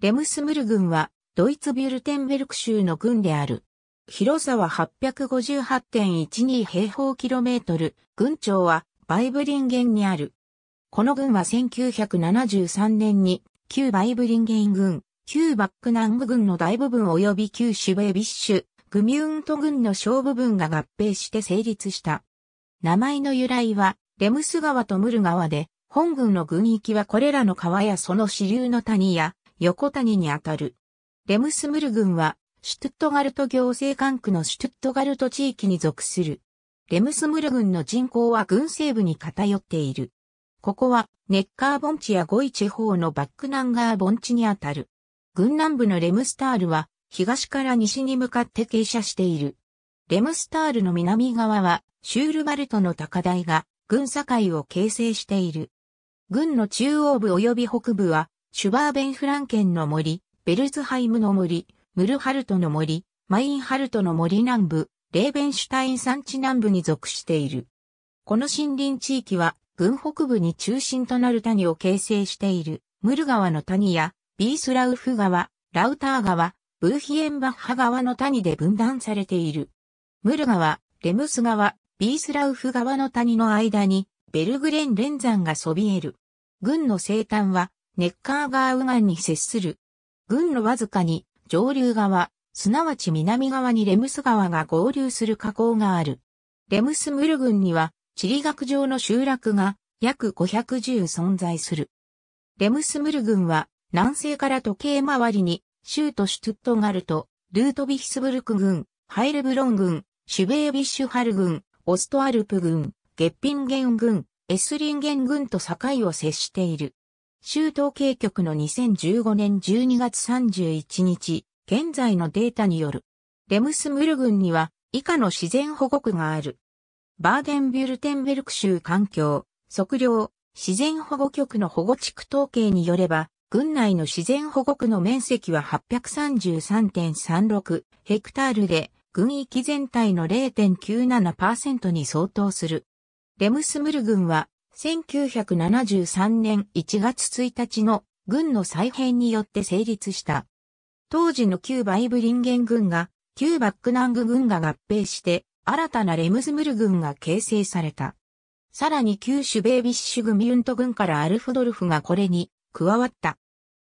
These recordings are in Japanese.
レムスムル軍は、ドイツビュルテンベルク州の軍である。広さは858.12平方キロメートル、軍庁はバイブリンゲンにある。この軍は1973年に、旧バイブリンゲン軍、旧バックナング軍の大部分及び旧シュベービッシュ、グミューント軍の小部分が合併して成立した。名前の由来は、レムス川とムル川で、本軍の軍域はこれらの川やその支流の谷や、横谷にあたる。レムスムル郡は、シュトゥットガルト行政管区のシュトゥットガルト地域に属する。レムスムル郡の人口は郡西部に偏っている。ここは、ネッカー盆地やゴイ地方のバックナンガー盆地にあたる。郡南部のレムスタールは、東から西に向かって傾斜している。レムスタールの南側は、シュールバルトの高台が、郡境を形成している。郡の中央部及び北部は、シュバーベンフランケンの森、ベルズハイムの森、ムルハルトの森、マインハルトの森南部、レーベンシュタイン山地南部に属している。この森林地域は、軍北部に中心となる谷を形成している、ムル川の谷や、ビースラウフ川、ラウター川、ブーヒエンバッハ川の谷で分断されている。ムル川、レムス川、ビースラウフ川の谷の間に、ベルグレン連山がそびえる。軍の生誕は、ネッカーガー右岸に接する。軍のわずかに上流側、すなわち南側にレムス川が合流する河口がある。レムスムル郡には地理学上の集落が約510存在する。レムスムル郡は南西から時計回りに州都シュトゥットガルト、ルートビヒスブルク郡、ハイルブロン郡、シュベービッシュハル郡、オストアルプ郡、ゲッピンゲン郡、エスリンゲン郡と境を接している。州統計局の2015年12月31日、現在のデータによる、レムスムル群には以下の自然保護区がある。バーデンビュルテンベルク州環境、測量、自然保護局の保護地区統計によれば、群内の自然保護区の面積は833.36ヘクタールで、群域全体の0.97%に相当する。レムスムル群は1973年1月1日の軍の再編によって成立した。当時の旧バイブリンゲン軍が、旧バックナング軍が合併して、新たなレムズムル軍が形成された。さらに旧シュベービッシュグミュント軍からアルフドルフがこれに加わった。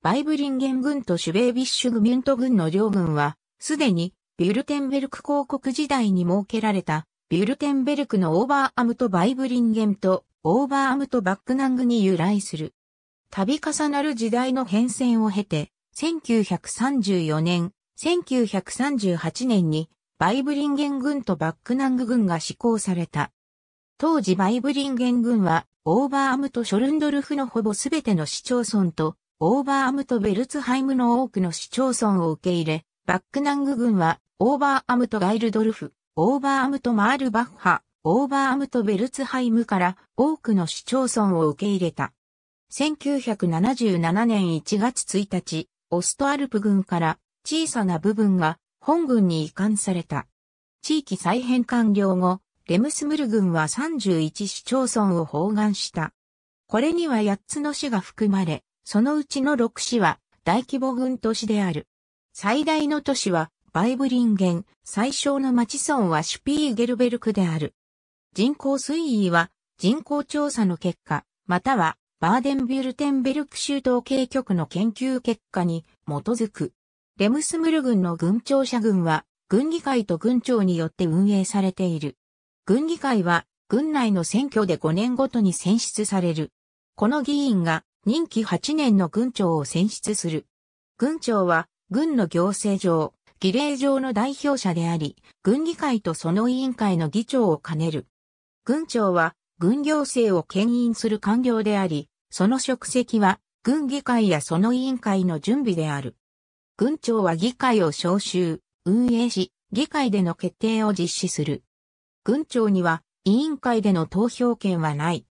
バイブリンゲン軍とシュベービッシュグミュント軍の両軍は、すでにビュルテンベルク公国時代に設けられた、ビュルテンベルクのオーバーアムとバイブリンゲンとオーバーアムとバックナングに由来する。度重なる時代の変遷を経て、1934年、1938年にバイブリンゲン軍とバックナング軍が施行された。当時バイブリンゲン軍は、オーバーアムとショルンドルフのほぼすべての市町村と、オーバーアムとベルツハイムの多くの市町村を受け入れ、バックナング軍は、オーバーアムとガイルドルフ、オーバーアムとマールバッハ、オーバーアムとベルツハイムから多くの市町村を受け入れた。1977年1月1日、オストアルプ軍から小さな部分が本軍に移管された。地域再編完了後、レムスムル軍は31市町村を包含した。これには8つの市が含まれ、そのうちの6市は大規模軍都市である。最大の都市はバイブリンゲン、最小の町村はシュピーゲルベルクである。人口推移は人口調査の結果、またはバーデンビュルテンベルク州統計局の研究結果に基づく。レムスムル軍の軍庁舎軍は、軍議会と軍庁によって運営されている。軍議会は、軍内の選挙で5年ごとに選出される。この議員が任期8年の軍庁を選出する。軍庁は、軍の行政上、儀礼上の代表者であり、軍議会とその委員会の議長を兼ねる。軍長は軍行政を牽引する官僚であり、その職責は軍議会やその委員会の準備である。軍長は議会を招集、運営し、議会での決定を実施する。軍長には委員会での投票権はない。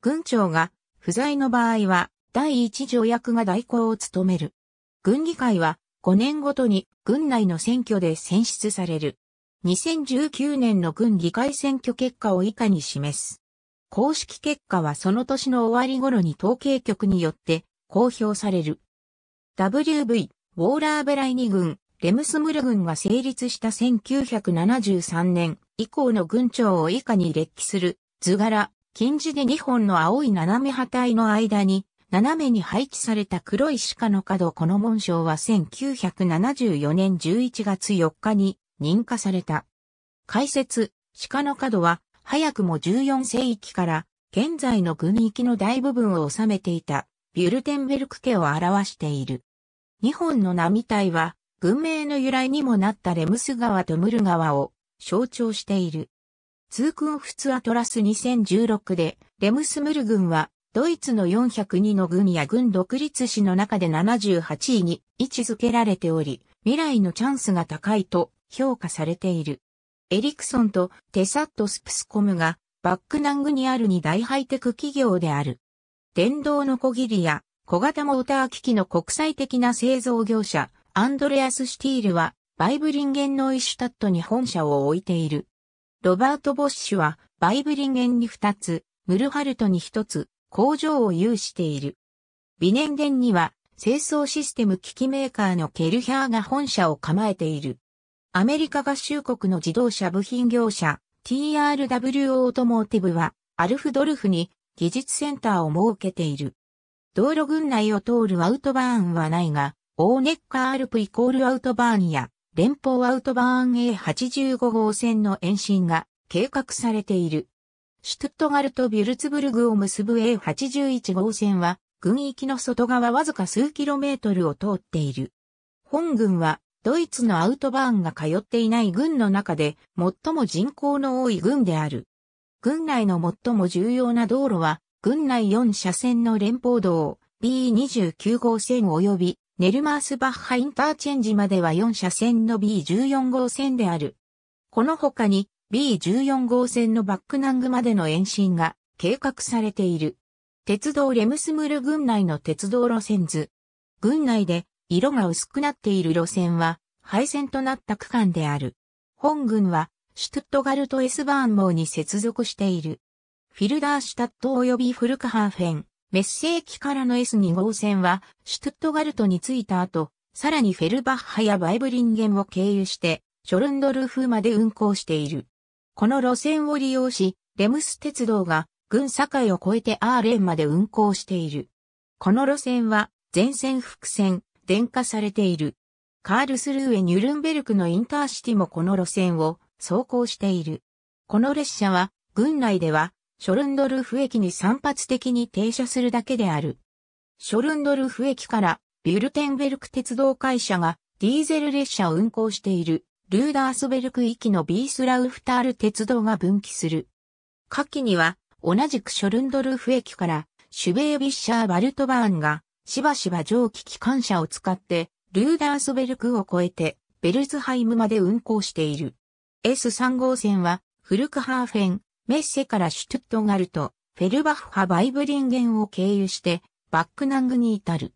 軍長が不在の場合は第一条約が代行を務める。軍議会は5年ごとに軍内の選挙で選出される。2019年の軍議会選挙結果を以下に示す。公式結果はその年の終わり頃に統計局によって公表される。WV、ウォーラーベライニ軍、レムスムル軍が成立した1973年以降の軍長を以下に列記する図柄、近似で2本の青い斜め破体の間に斜めに配置された黒い鹿の角この紋章は1974年11月4日に認可された。解説、鹿の角は、早くも14世紀から、現在の軍域の大部分を治めていた、ビュルテンベルク家を表している。日本の波体は、文明の由来にもなったレムス川とムル川を象徴している。通空クフツアトラス2016で、レムスムル軍は、ドイツの402の軍や軍独立史の中で78位に位置づけられており、未来のチャンスが高いと評価されている。エリクソンとテサットスプスコムがバックナングにある2大ハイテク企業である。電動のこぎりや小型モーター機器の国際的な製造業者、アンドレアス・シティールは、バイブリンゲンノイシュタットに本社を置いている。ロバート・ボッシュは、バイブリンゲンに2つ、ムルハルトに1つ、工場を有している。ビネンゲンには、清掃システム機器メーカーのケルヒャーが本社を構えている。アメリカ合衆国の自動車部品業者 TRW オートモーティブはアルフドルフに技術センターを設けている。道路群内を通るアウトバーンはないが、オーネッカーアルプイコールアウトバーンや連邦アウトバーン A85 号線の延伸が計画されている。シュトゥットガルト・ビュルツブルグを結ぶ A81 号線は、軍域の外側わずか数キロメートルを通っている。本軍はドイツのアウトバーンが通っていない軍の中で最も人口の多い軍である。軍内の最も重要な道路は、軍内4車線の連邦道 B29 号線及びネルマースバッハインターチェンジまでは4車線の B14 号線である。この他に B14 号線のバックナングまでの延伸が計画されている。鉄道レムスムル軍内の鉄道路線図。軍内で色が薄くなっている路線は廃線となった区間である。本軍はシュトゥットガルト・エスバーン網に接続している。フィルダーシュタット及びフルカハーフェン、メッセー駅からの S2 号線はシュトゥットガルトに着いた後、さらにフェルバッハやバイブリンゲンを経由して、ショルンドルフまで運行している。この路線を利用し、レムス鉄道が軍境を越えてアーレンまで運行している。この路線は、全線複線、電化されている。カールスルーエ・ニュルンベルクのインターシティもこの路線を走行している。この列車は、軍内では、ショルンドルフ駅に散発的に停車するだけである。ショルンドルフ駅から、ビュルテンベルク鉄道会社が、ディーゼル列車を運行している、ルーダースベルクきのビースラウフタール鉄道が分岐する。下記には、同じくショルンドルフ駅から、シュベービッシャー・バルトバーンが、しばしば蒸気機関車を使って、ルーダースベルクを越えて、ベルズハイムまで運行している。S3 号線は、フルクハーフェン、メッセからシュトゥットガルト、フェルバッハ・バイブリンゲンを経由して、バックナングに至る。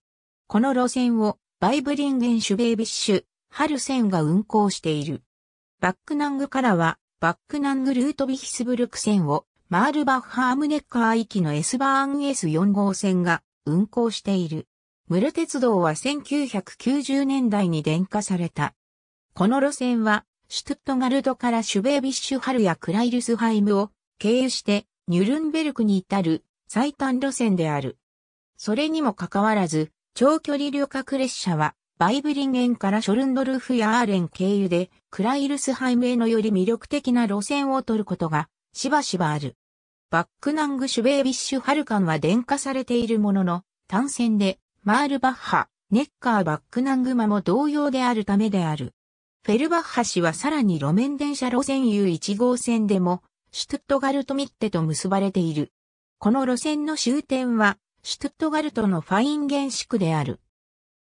この路線を、バイブリンゲン・シュベービッシュ、ハルセンが運行している。バックナングからは、バックナングルートビヒスブルク線を、マールバッハームネッカー行きの S バーン S4 号線が運行している。ル鉄道は1990年代に電化された。この路線は、シュトゥットガルドからシュベービッシュハルやクライルスハイムを経由してニュルンベルクに至る最短路線である。それにもかかわらず、長距離旅客列車はバイブリンゲンからショルンドルフやアーレン経由でクライルスハイムへのより魅力的な路線を取ることがしばしばある。バックナングシュベービッシュハル間は電化されているものの単線でマールバッハ、ネッカーバックナングマも同様であるためである。フェルバッハ氏はさらに路面電車路線 U1 号線でも、シュトゥットガルトミッテと結ばれている。この路線の終点は、シュトゥットガルトのファイン原宿である。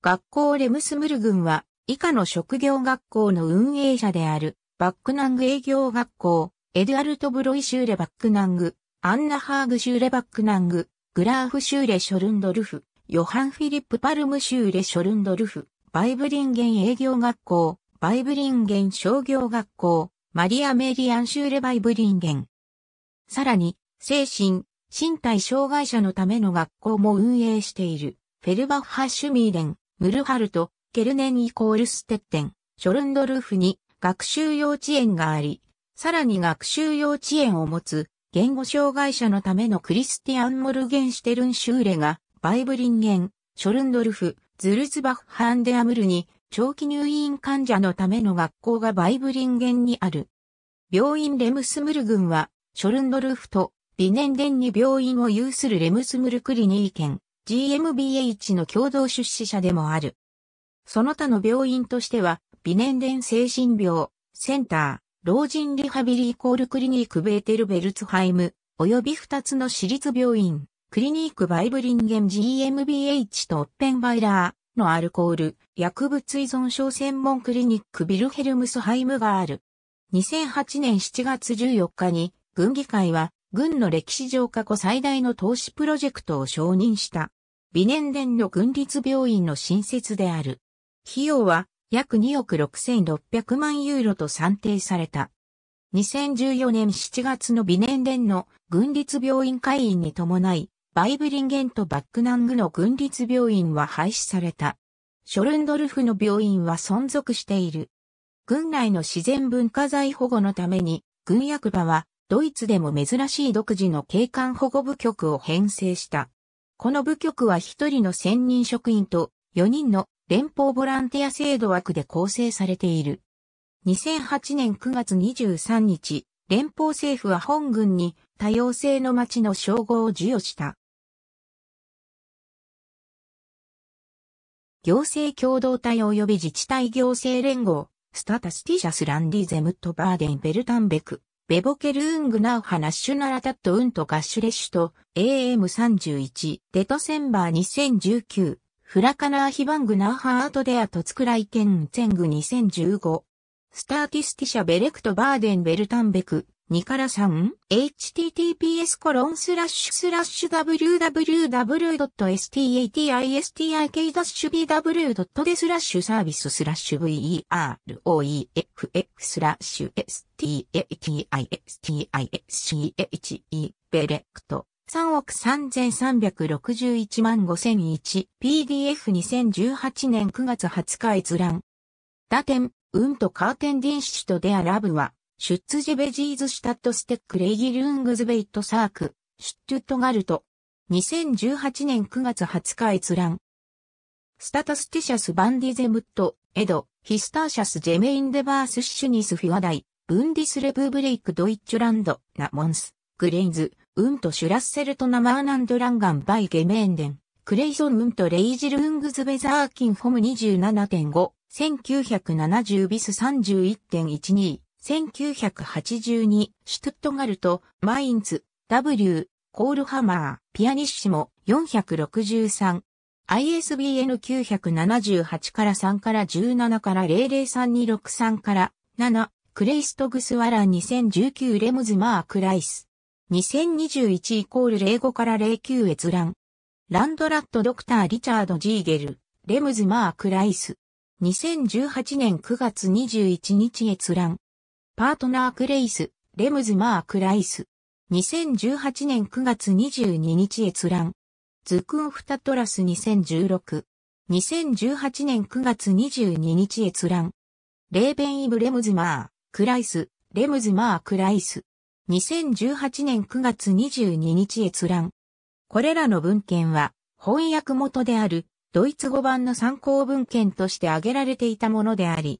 学校レムスムル群は、以下の職業学校の運営者である、バックナング営業学校、エドアルト・ブロイシューレ・バックナング、アンナ・ハーグ・シューレ・バックナング、グラーフ・シューレ・ショルンドルフ、ヨハン・フィリップ・パルムシューレ・ショルンドルフ、バイブリンゲン営業学校、バイブリンゲン商業学校、マリア・メリアンシューレ・バイブリンゲン。さらに、精神、身体障害者のための学校も運営している、フェルバッハ・シュミーレン、ムルハルト、ケルネンイコールステッテン、ショルンドルフに学習幼稚園があり、さらに学習幼稚園を持つ、言語障害者のためのクリスティアン・モルゲンシテルン・シューレが、バイブリンゲン、ショルンドルフ、ズルツバッハンデアムルに、長期入院患者のための学校がバイブリンゲンにある。病院レムスムル群は、ショルンドルフと、ビネンデンに病院を有するレムスムルクリニー県、GMBH の共同出資者でもある。その他の病院としては、ビネンデン精神病、センター、老人リハビリイコールクリニークベーテルベルツハイム、及び二つの私立病院、クリニークバイブリンゲン GmbH とオッペンバイラーのアルコール、薬物依存症専門クリニックビルヘルムスハイムがある。2008年7月14日に、軍議会は、軍の歴史上過去最大の投資プロジェクトを承認した。美年伝の軍立病院の新設である。費用は、約2億6600万ユーロと算定された。2014年7月の美年連の軍立病院会員に伴い、バイブリンゲンとバックナングの軍立病院は廃止された。ショルンドルフの病院は存続している。軍内の自然文化財保護のために、軍役場はドイツでも珍しい独自の警官保護部局を編成した。この部局は一人の専任職員と4人の連邦ボランティア制度枠で構成されている。2008年9月23日、連邦政府は本軍に多様性の街の称号を授与した。行政共同体及び自治体行政連合、スタタスティシャスランディゼムットバーデンベルタンベク、ベボケルーングナウハナッシュナラタットウントガッシュレッシュと AM31 デトセンバー2019フラカナーヒバングナーハートデアトツクライケンツェング2015スターティスティシャベレクトバーデンベルタンベク2から 3https コロンスラッシュスラッシュ w w w s t a t i s t i k b w d e スラッシュサービススラッシュ veroefx スラッシュ statistisch ベレクト3億3361万5001 PDF2018 年9月20日閲覧。打点、うんとカーテンディンシュとデアラブはシュッツジベジーズシュタットステックレイギルングズベイトサーク、シュットットガルト。2018年9月20日閲覧。スタタスティシャスバンディゼムット、エド、ヒスターシャスジェメインデバースシュニスフィワダイ、ブンディスレブブレイクドイッチュランド、ナモンス、グレイズ、ウントシュラッセルトナマーナンドランガンバイゲメーンデン、クレイソンウントレイジルウングズベザーキンフォム27.5、1970ビス31.12。1982、シュトゥットガルト、マインツ、W、コールハマー、ピアニッシモ、463。ISBN 978から3から17から003263から7、クレイストグスワラン2019レムズマークライス。2021イコール05から09閲覧。ランドラットドクターリチャード・ジーゲル、レムズマークライス。2018年9月21日閲覧。パートナークレイス、レムズ・マーク・ライス。2018年9月22日閲覧。ズクンフタトラス2016。2018年9月22日閲覧。レーベン・イブ・レムズ・マー、クライス、レムズ・マー・クライス。2018年9月22日閲覧。これらの文献は、翻訳元である、ドイツ語版の参考文献として挙げられていたものであり、